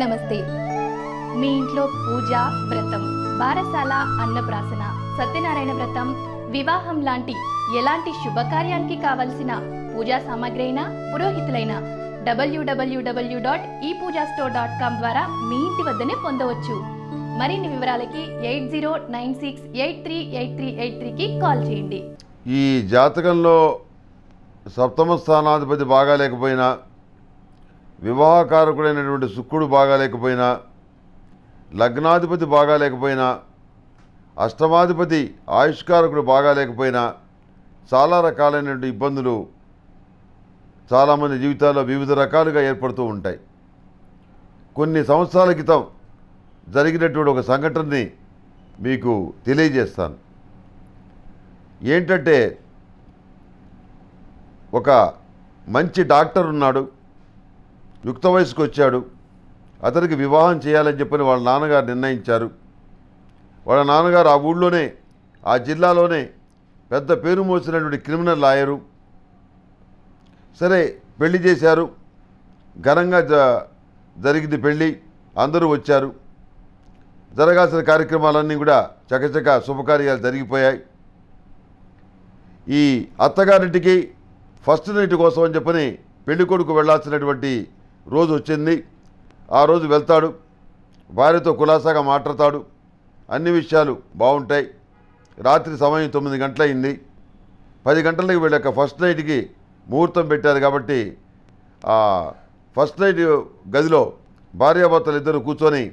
నమస్తే మీ ఇంట్లో పూజ వ్రతం బారసాల అన్నప్రాసన సత్యనారాయణ వ్రతం వివాహం లాంటి ఎలాంటి శుభకార్యానికి కావలసిన పూజా సామాగ్రి అయినా పురోహితులైన డబ్ల్యూడబ్ల్యూడబ్ల్యూ డాట్ ఈ పూజా స్టోర్ డాట్ కామ్ ద్వారా మీ ఇంటి వద్దనే పొందవచ్చు మరిన్ని వివరాలకి eight zero nine six eight three eight three eight త్రీకి కాల్ చేయండి ఈ జాతకంలో సప్తమ స్థానాధిపతి బాగా లేకపోయినా వివాహకారకుడైనటువంటి శుక్రుడు బాగాలేకపోయినా లగ్నాధిపతి బాగాలేకపోయినా అష్టమాధిపతి ఆయుష్కారకుడు బాగాలేకపోయినా చాలా రకాలైనటువంటి ఇబ్బందులు చాలామంది జీవితాల్లో వివిధ రకాలుగా ఏర్పడుతూ ఉంటాయి కొన్ని సంవత్సరాల క్రితం జరిగినటువంటి ఒక సంఘటనని మీకు తెలియజేస్తాను ఏంటంటే ఒక మంచి డాక్టర్ ఉన్నాడు యుక్త వయసుకు వచ్చాడు అతనికి వివాహం చేయాలని చెప్పని వాళ్ళ నాన్నగారు నిర్ణయించారు వాళ్ళ నాన్నగారు ఆ ఊళ్ళోనే ఆ జిల్లాలోనే పెద్ద పేరు మోసినటువంటి క్రిమినల్ లాయరు సరే పెళ్లి చేశారు ఘనంగా జరిగింది పెళ్ళి అందరూ వచ్చారు జరగాల్సిన కార్యక్రమాలన్నీ కూడా చకచక శుభకార్యాలు జరిగిపోయాయి ఈ అత్తగారింటికి ఫస్ట్ నైట్ కోసం అని చెప్పని పెళ్లి కొడుకు వెళ్లాల్సినటువంటి రోజు వచ్చింది ఆ రోజు వెళ్తాడు భార్యతో కులాసాగా మాట్లాడతాడు అన్ని విషయాలు బాగుంటాయి రాత్రి సమయం తొమ్మిది గంటలైంది పది గంటలకి వీళ్ళ యొక్క ఫస్ట్ నైట్కి ముహూర్తం పెట్టారు కాబట్టి ఆ ఫస్ట్ నైట్ గదిలో భార్యాభర్తలు ఇద్దరు కూర్చొని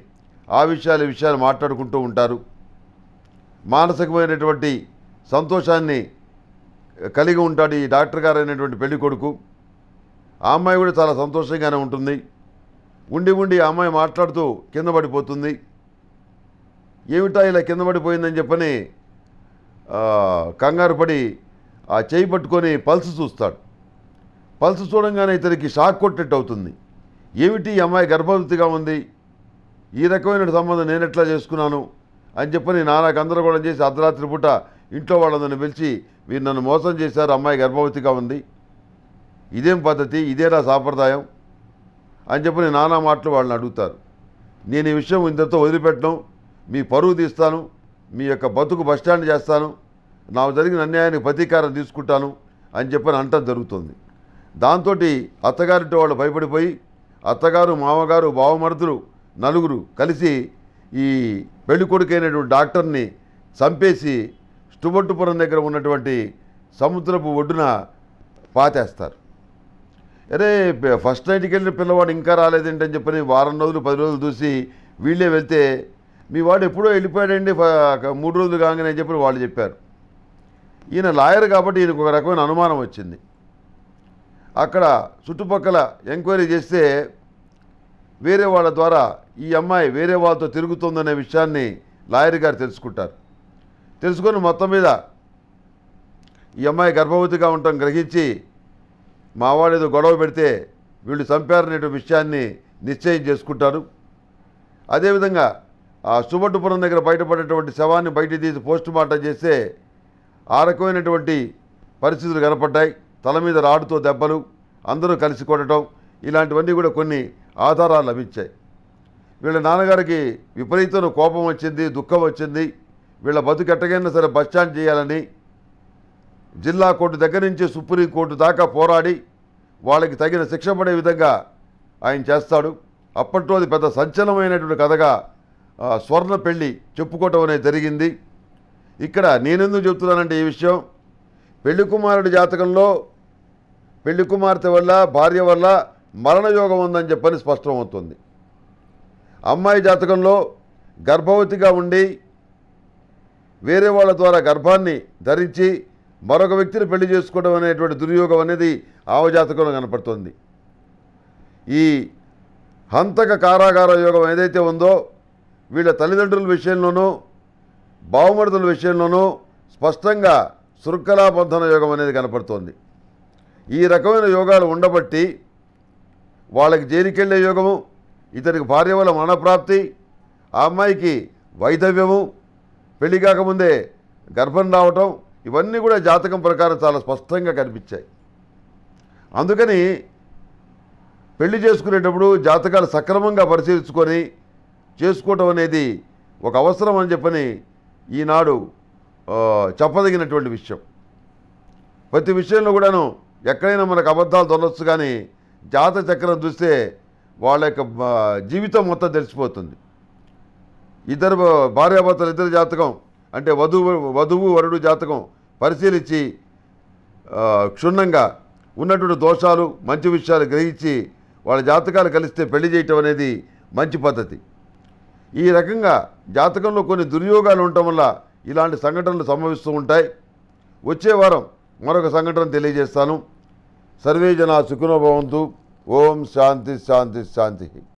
ఆ విషయాలు విషయాలు మాట్లాడుకుంటూ ఉంటారు మానసికమైనటువంటి సంతోషాన్ని కలిగి ఉంటాడు ఈ డాక్టర్ గారు అయినటువంటి పెళ్లి కొడుకు ఆ అమ్మాయి కూడా చాలా సంతోషంగానే ఉంటుంది ఉండి ఉండి ఆ అమ్మాయి మాట్లాడుతూ కింద పడిపోతుంది ఏమిటా ఇలా కింద పడిపోయిందని చెప్పని కంగారు పడి ఆ చేయి పట్టుకొని పల్స్ చూస్తాడు పల్స్ చూడంగానే ఇతనికి షాక్ కొట్టేట్టు అవుతుంది ఏమిటి ఈ అమ్మాయి గర్భవతిగా ఉంది ఈ రకమైన సంబంధం నేను ఎట్లా చేసుకున్నాను అని చెప్పని నానా గందరగోళం చేసి అర్ధరాత్రి పూట ఇంట్లో వాళ్ళందరిని పిలిచి మీరు నన్ను మోసం చేశారు అమ్మాయి గర్భవతిగా ఉంది ఇదేం పద్ధతి ఇదేరా సాంప్రదాయం అని చెప్పి నేను నానా మాటలు వాళ్ళని అడుగుతారు నేను ఈ విషయం ఇంతతో వదిలిపెట్టడం మీ పరువు తీస్తాను మీ యొక్క బతుకు బస్టాండ్ చేస్తాను నాకు జరిగిన అన్యాయానికి ప్రతీకారం తీసుకుంటాను అని చెప్పని అంటం జరుగుతుంది దాంతో అత్తగారింటి వాళ్ళు భయపడిపోయి అత్తగారు మామగారు బావమరుదులు నలుగురు కలిసి ఈ పెళ్ళికొడుకైనటువంటి డాక్టర్ని చంపేసి స్టుబట్టుపురం దగ్గర ఉన్నటువంటి సముద్రపు ఒడ్డున పాతేస్తారు అరే ఫస్ట్ నైట్కి వెళ్ళిన పిల్లవాడు ఇంకా రాలేదేంటని చెప్పని వారం రోజులు పది రోజులు చూసి వీళ్ళే వెళ్తే మీ వాడు ఎప్పుడో వెళ్ళిపోయాడండి మూడు రోజులు కాగానే అని చెప్పి వాళ్ళు చెప్పారు ఈయన లాయర్ కాబట్టి ఈయనకు ఒక రకమైన అనుమానం వచ్చింది అక్కడ చుట్టుపక్కల ఎంక్వైరీ చేస్తే వేరే వాళ్ళ ద్వారా ఈ అమ్మాయి వేరే వాళ్ళతో తిరుగుతుందనే విషయాన్ని లాయర్ గారు తెలుసుకుంటారు తెలుసుకొని మొత్తం మీద ఈ అమ్మాయి గర్భవతిగా ఉండటం గ్రహించి మావాడు ఏదో గొడవ పెడితే వీళ్ళు చంపారనే విషయాన్ని నిశ్చయం చేసుకుంటారు అదేవిధంగా ఆ సుబట్టుపురం దగ్గర బయటపడేటువంటి శవాన్ని బయట తీసి పోస్టు మార్టం చేస్తే ఆ రకమైనటువంటి పరిస్థితులు కనపడ్డాయి తల మీద రాడుతో దెబ్బలు అందరూ కలిసి కొట్టడం ఇలాంటివన్నీ కూడా కొన్ని ఆధారాలు లభించాయి వీళ్ళ నాన్నగారికి విపరీతం కోపం వచ్చింది దుఃఖం వచ్చింది వీళ్ళ బతుకెట్టగైనా సరే బస్టాండ్ చేయాలని జిల్లా కోర్టు దగ్గర నుంచి సుప్రీంకోర్టు దాకా పోరాడి వాళ్ళకి తగిన శిక్ష పడే విధంగా ఆయన చేస్తాడు అప్పట్లో అది పెద్ద సంచలనమైనటువంటి కథగా స్వర్ణ పెళ్ళి చెప్పుకోవటం అనేది జరిగింది ఇక్కడ నేనెందుకు చెప్తున్నానంటే ఈ విషయం పెళ్లి కుమారుడి జాతకంలో పెళ్లి కుమార్తె వల్ల భార్య వల్ల మరణయోగం ఉందని చెప్పని స్పష్టమవుతుంది అమ్మాయి జాతకంలో గర్భవతిగా ఉండి వేరే వాళ్ళ ద్వారా గర్భాన్ని ధరించి మరొక వ్యక్తిని పెళ్లి చేసుకోవడం అనేటువంటి దుర్యోగం అనేది ఆవజాతకంలో కనపడుతుంది ఈ హంతక కారాగార యోగం ఏదైతే ఉందో వీళ్ళ తల్లిదండ్రుల విషయంలోనూ బావుమడుతుల విషయంలోనూ స్పష్టంగా శృంఖలాబంధన యోగం అనేది కనపడుతోంది ఈ రకమైన యోగాలు ఉండబట్టి వాళ్ళకి జైలుకెళ్ళే యోగము ఇతనికి భార్య వల్ల మరణప్రాప్తి ఆ అమ్మాయికి వైధవ్యము పెళ్లి కాకముందే గర్భం రావటం ఇవన్నీ కూడా జాతకం ప్రకారం చాలా స్పష్టంగా కనిపించాయి అందుకని పెళ్లి చేసుకునేటప్పుడు జాతకాలు సక్రమంగా పరిశీలించుకొని చేసుకోవటం అనేది ఒక అవసరం అని చెప్పని ఈనాడు చెప్పదగినటువంటి విషయం ప్రతి విషయంలో కూడాను ఎక్కడైనా మనకు అబద్ధాలు దొరవచ్చు కానీ జాత చక్రం చూస్తే వాళ్ళ యొక్క జీవితం మొత్తం తెలిసిపోతుంది ఇద్దరు భార్యాభర్తలు ఇద్దరు జాతకం అంటే వధువు వధువు వరుడు జాతకం పరిశీలించి క్షుణ్ణంగా ఉన్నటువంటి దోషాలు మంచి విషయాలు గ్రహించి వాళ్ళ జాతకాలు కలిస్తే పెళ్లి చేయటం అనేది మంచి పద్ధతి ఈ రకంగా జాతకంలో కొన్ని దుర్యోగాలు ఉండటం వల్ల ఇలాంటి సంఘటనలు సంభవిస్తూ ఉంటాయి వచ్చే వారం మరొక సంఘటన తెలియజేస్తాను సర్వే జన సుఖినోభవంతు ఓం శాంతి శాంతి శాంతి